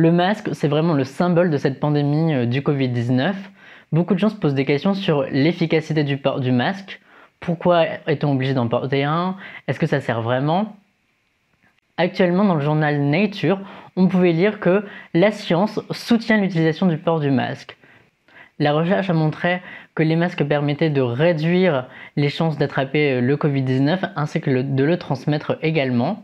Le masque, c'est vraiment le symbole de cette pandémie euh, du Covid-19. Beaucoup de gens se posent des questions sur l'efficacité du port du masque. Pourquoi est-on obligé d'en porter un Est-ce que ça sert vraiment Actuellement, dans le journal Nature, on pouvait lire que la science soutient l'utilisation du port du masque. La recherche a montré que les masques permettaient de réduire les chances d'attraper euh, le Covid-19 ainsi que de le transmettre également.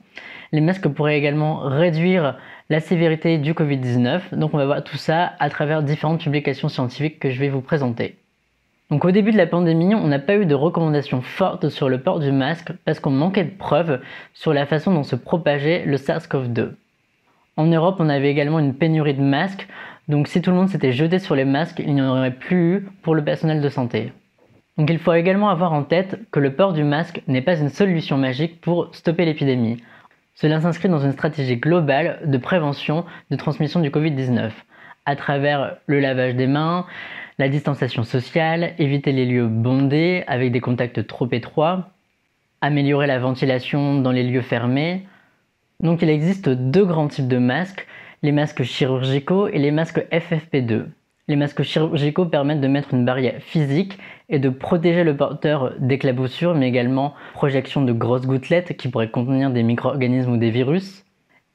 Les masques pourraient également réduire la sévérité du Covid-19. Donc on va voir tout ça à travers différentes publications scientifiques que je vais vous présenter. Donc au début de la pandémie, on n'a pas eu de recommandations fortes sur le port du masque parce qu'on manquait de preuves sur la façon dont se propageait le SARS-CoV-2. En Europe, on avait également une pénurie de masques, donc si tout le monde s'était jeté sur les masques, il n'y en aurait plus eu pour le personnel de santé. Donc il faut également avoir en tête que le port du masque n'est pas une solution magique pour stopper l'épidémie. Cela s'inscrit dans une stratégie globale de prévention de transmission du Covid-19, à travers le lavage des mains, la distanciation sociale, éviter les lieux bondés avec des contacts trop étroits, améliorer la ventilation dans les lieux fermés. Donc il existe deux grands types de masques, les masques chirurgicaux et les masques FFP2. Les masques chirurgicaux permettent de mettre une barrière physique et de protéger le porteur d'éclaboussures, mais également projection de grosses gouttelettes qui pourraient contenir des micro-organismes ou des virus.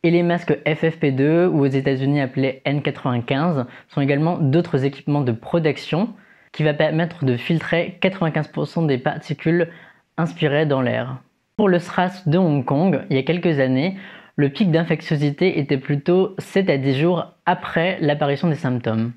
Et les masques FFP2, ou aux États-Unis appelés N95, sont également d'autres équipements de protection qui va permettre de filtrer 95% des particules inspirées dans l'air. Pour le SRAS de Hong Kong, il y a quelques années, le pic d'infectiosité était plutôt 7 à 10 jours après l'apparition des symptômes.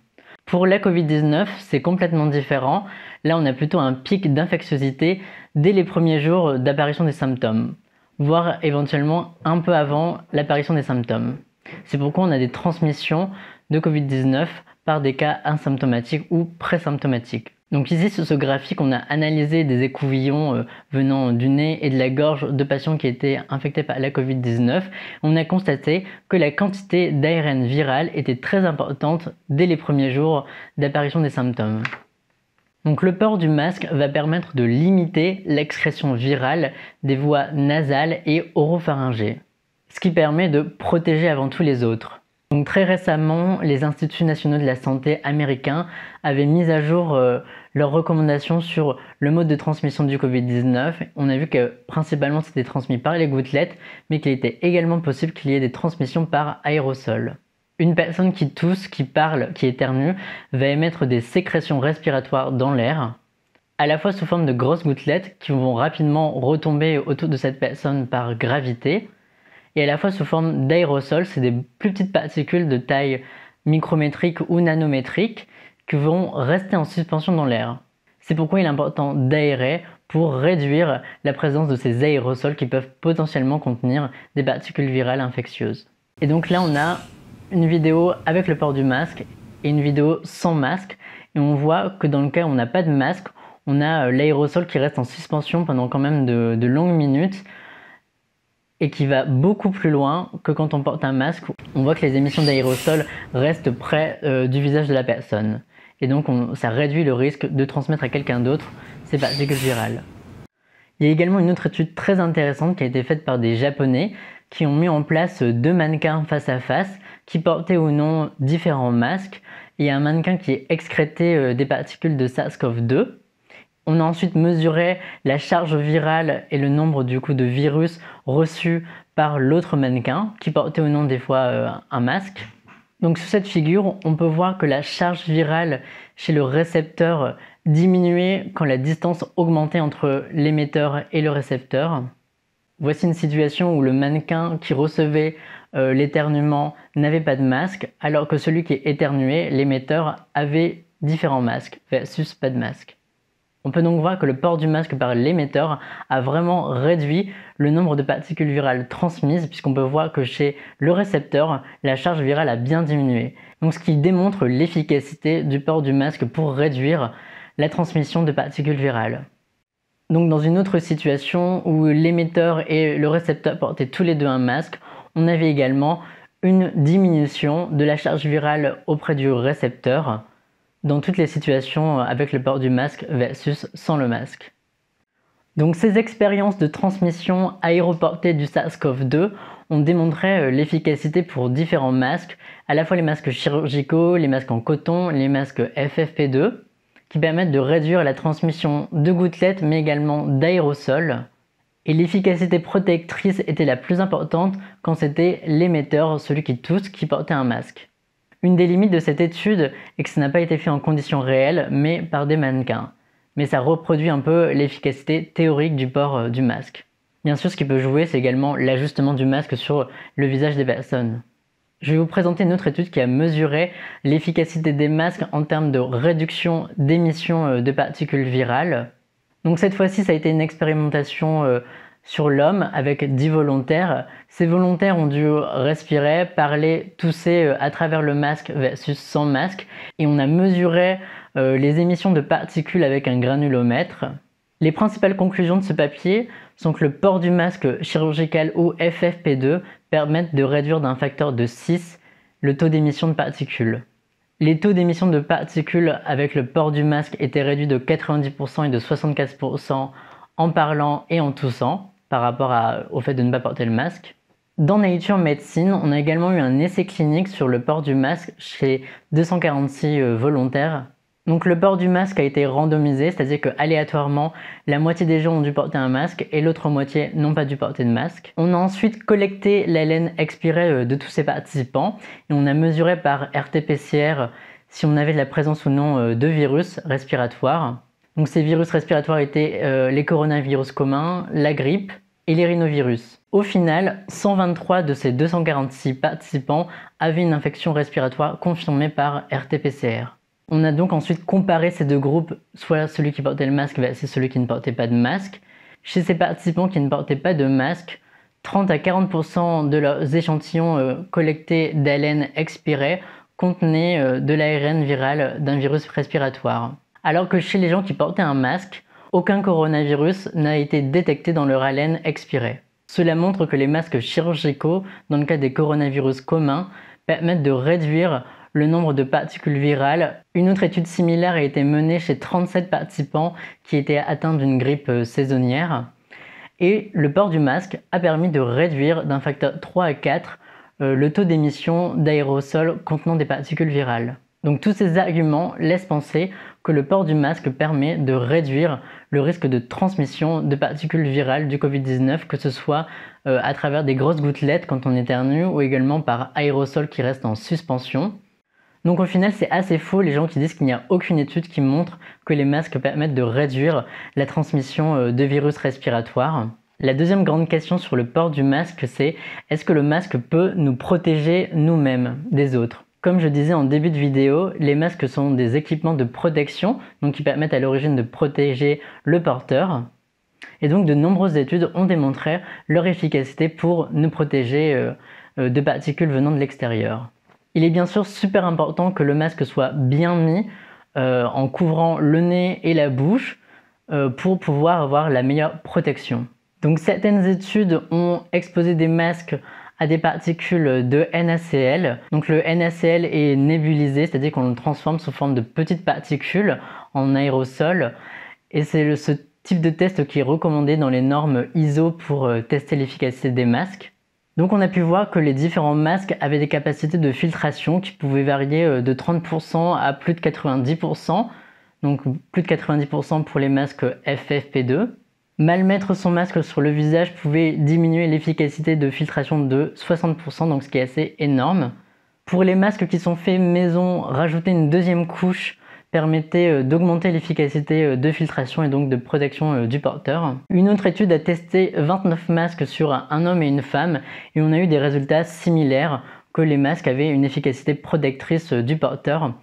Pour la Covid-19, c'est complètement différent. Là, on a plutôt un pic d'infectiosité dès les premiers jours d'apparition des symptômes, voire éventuellement un peu avant l'apparition des symptômes. C'est pourquoi on a des transmissions de Covid-19 par des cas asymptomatiques ou présymptomatiques. Donc ici, sur ce graphique, on a analysé des écouvillons euh, venant du nez et de la gorge de patients qui étaient infectés par la Covid-19. On a constaté que la quantité d'ARN virale était très importante dès les premiers jours d'apparition des symptômes. Donc le port du masque va permettre de limiter l'excrétion virale des voies nasales et oropharyngées, ce qui permet de protéger avant tout les autres très récemment, les instituts nationaux de la santé américains avaient mis à jour euh, leurs recommandations sur le mode de transmission du Covid-19. On a vu que principalement c'était transmis par les gouttelettes, mais qu'il était également possible qu'il y ait des transmissions par aérosol. Une personne qui tousse, qui parle, qui éternue, va émettre des sécrétions respiratoires dans l'air, à la fois sous forme de grosses gouttelettes qui vont rapidement retomber autour de cette personne par gravité, et à la fois sous forme d'aérosols, c'est des plus petites particules de taille micrométrique ou nanométrique qui vont rester en suspension dans l'air. C'est pourquoi il est important d'aérer pour réduire la présence de ces aérosols qui peuvent potentiellement contenir des particules virales infectieuses. Et donc là on a une vidéo avec le port du masque et une vidéo sans masque et on voit que dans le cas où on n'a pas de masque, on a euh, l'aérosol qui reste en suspension pendant quand même de, de longues minutes et qui va beaucoup plus loin que quand on porte un masque. On voit que les émissions d'aérosols restent près euh, du visage de la personne. Et donc ça réduit le risque de transmettre à quelqu'un d'autre ces particules virales. Il y a également une autre étude très intéressante qui a été faite par des Japonais qui ont mis en place deux mannequins face à face qui portaient ou non différents masques. Il y a un mannequin qui excrétait euh, des particules de SARS-CoV-2 on a ensuite mesuré la charge virale et le nombre du coup de virus reçus par l'autre mannequin, qui portait au nom des fois euh, un masque. Donc sur cette figure, on peut voir que la charge virale chez le récepteur diminuait quand la distance augmentait entre l'émetteur et le récepteur. Voici une situation où le mannequin qui recevait euh, l'éternuement n'avait pas de masque, alors que celui qui éternuait, l'émetteur, avait différents masques, versus pas de masque. On peut donc voir que le port du masque par l'émetteur a vraiment réduit le nombre de particules virales transmises puisqu'on peut voir que chez le récepteur, la charge virale a bien diminué. ce qui démontre l'efficacité du port du masque pour réduire la transmission de particules virales. Donc dans une autre situation où l'émetteur et le récepteur portaient tous les deux un masque, on avait également une diminution de la charge virale auprès du récepteur dans toutes les situations euh, avec le port du masque versus sans le masque. Donc ces expériences de transmission aéroportée du SARS-CoV-2 ont démontré euh, l'efficacité pour différents masques, à la fois les masques chirurgicaux, les masques en coton, les masques FFP2, qui permettent de réduire la transmission de gouttelettes mais également d'aérosols. Et l'efficacité protectrice était la plus importante quand c'était l'émetteur, celui qui tousse, qui portait un masque. Une des limites de cette étude est que ça n'a pas été fait en conditions réelles, mais par des mannequins. Mais ça reproduit un peu l'efficacité théorique du port euh, du masque. Bien sûr, ce qui peut jouer, c'est également l'ajustement du masque sur le visage des personnes. Je vais vous présenter une autre étude qui a mesuré l'efficacité des masques en termes de réduction d'émissions euh, de particules virales. Donc cette fois-ci, ça a été une expérimentation euh, sur l'homme avec 10 volontaires. Ces volontaires ont dû respirer, parler, tousser euh, à travers le masque versus sans masque et on a mesuré euh, les émissions de particules avec un granulomètre. Les principales conclusions de ce papier sont que le port du masque chirurgical ou FFP2 permettent de réduire d'un facteur de 6 le taux d'émission de particules. Les taux d'émission de particules avec le port du masque étaient réduits de 90% et de 75% en parlant et en toussant par rapport au fait de ne pas porter le masque. Dans Nature Medicine, on a également eu un essai clinique sur le port du masque chez 246 euh, volontaires. Donc le port du masque a été randomisé, c'est-à-dire que aléatoirement, la moitié des gens ont dû porter un masque et l'autre moitié n'ont pas dû porter de masque. On a ensuite collecté l'haleine expirée euh, de tous ces participants et on a mesuré par RT-PCR si on avait la présence ou non euh, de virus respiratoires. Donc ces virus respiratoires étaient euh, les coronavirus communs, la grippe et les rhinovirus. Au final, 123 de ces 246 participants avaient une infection respiratoire confirmée par RT-PCR. On a donc ensuite comparé ces deux groupes, soit celui qui portait le masque c'est celui qui ne portait pas de masque. Chez ces participants qui ne portaient pas de masque, 30 à 40% de leurs échantillons euh, collectés d'haleine expirée contenaient euh, de l'ARN viral d'un virus respiratoire alors que chez les gens qui portaient un masque, aucun coronavirus n'a été détecté dans leur haleine expirée. Cela montre que les masques chirurgicaux, dans le cas des coronavirus communs, permettent de réduire le nombre de particules virales. Une autre étude similaire a été menée chez 37 participants qui étaient atteints d'une grippe euh, saisonnière. Et le port du masque a permis de réduire d'un facteur 3 à 4 euh, le taux d'émission d'aérosols contenant des particules virales. Donc tous ces arguments laissent penser que le port du masque permet de réduire le risque de transmission de particules virales du Covid-19, que ce soit euh, à travers des grosses gouttelettes quand on éternue ou également par aérosol qui reste en suspension. Donc au final, c'est assez faux les gens qui disent qu'il n'y a aucune étude qui montre que les masques permettent de réduire la transmission euh, de virus respiratoires. La deuxième grande question sur le port du masque, c'est est-ce que le masque peut nous protéger nous-mêmes des autres comme je disais en début de vidéo, les masques sont des équipements de protection, donc qui permettent à l'origine de protéger le porteur. Et donc de nombreuses études ont démontré leur efficacité pour nous protéger euh, euh, de particules venant de l'extérieur. Il est bien sûr super important que le masque soit bien mis euh, en couvrant le nez et la bouche pour pouvoir avoir la meilleure protection. Donc certaines études ont exposé des masques à des particules de NaCl. Donc le NaCl est nébulisé, c'est-à-dire qu'on le transforme sous forme de petites particules en aérosol. Et c'est ce type de test qui est recommandé dans les normes ISO pour euh, tester l'efficacité des masques. Donc on a pu voir que les différents masques avaient des capacités de filtration qui pouvaient varier euh, de 30% à plus de 90%, donc plus de 90% pour les masques FFP2, Mal mettre son masque sur le visage pouvait diminuer l'efficacité de filtration de 60%, donc ce qui est assez énorme. Pour les masques qui sont faits maison, rajouter une deuxième couche permettait euh, d'augmenter l'efficacité euh, de filtration et donc de protection euh, du porteur. Une autre étude a testé 29 masques sur un homme et une femme et on a eu des résultats similaires que les masques avaient une efficacité protectrice du porteur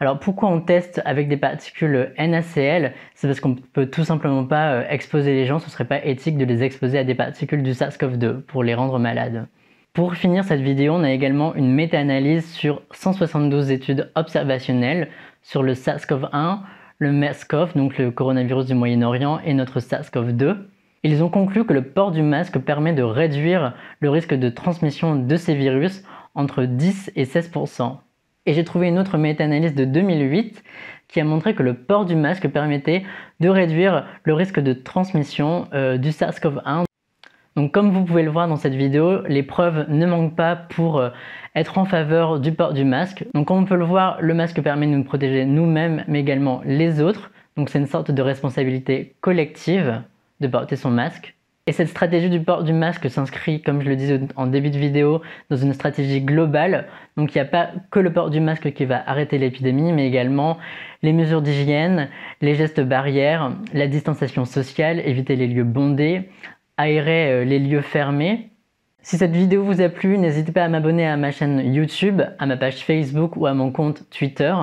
alors pourquoi on teste avec des particules NaCl C'est parce qu'on ne peut tout simplement pas euh, exposer les gens, ce ne serait pas éthique de les exposer à des particules du SARS-CoV-2 pour les rendre malades. Pour finir cette vidéo, on a également une méta-analyse sur 172 études observationnelles sur le SARS-CoV-1, le MERS-CoV, donc le coronavirus du Moyen-Orient, et notre SARS-CoV-2. Ils ont conclu que le port du masque permet de réduire le risque de transmission de ces virus entre 10 et 16 et j'ai trouvé une autre méta-analyse de 2008 qui a montré que le port du masque permettait de réduire le risque de transmission euh, du SARS-CoV-1. Donc comme vous pouvez le voir dans cette vidéo, les preuves ne manquent pas pour euh, être en faveur du port du masque. Donc comme on peut le voir, le masque permet de nous protéger nous-mêmes, mais également les autres. Donc c'est une sorte de responsabilité collective de porter son masque. Et cette stratégie du port du masque s'inscrit, comme je le disais en début de vidéo, dans une stratégie globale. Donc il n'y a pas que le port du masque qui va arrêter l'épidémie, mais également les mesures d'hygiène, les gestes barrières, la distanciation sociale, éviter les lieux bondés, aérer euh, les lieux fermés. Si cette vidéo vous a plu, n'hésitez pas à m'abonner à ma chaîne YouTube, à ma page Facebook ou à mon compte Twitter.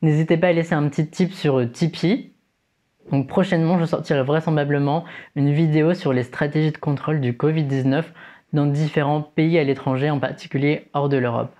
N'hésitez pas à laisser un petit tip sur euh, Tipeee donc prochainement, je sortirai vraisemblablement une vidéo sur les stratégies de contrôle du Covid-19 dans différents pays à l'étranger, en particulier hors de l'Europe.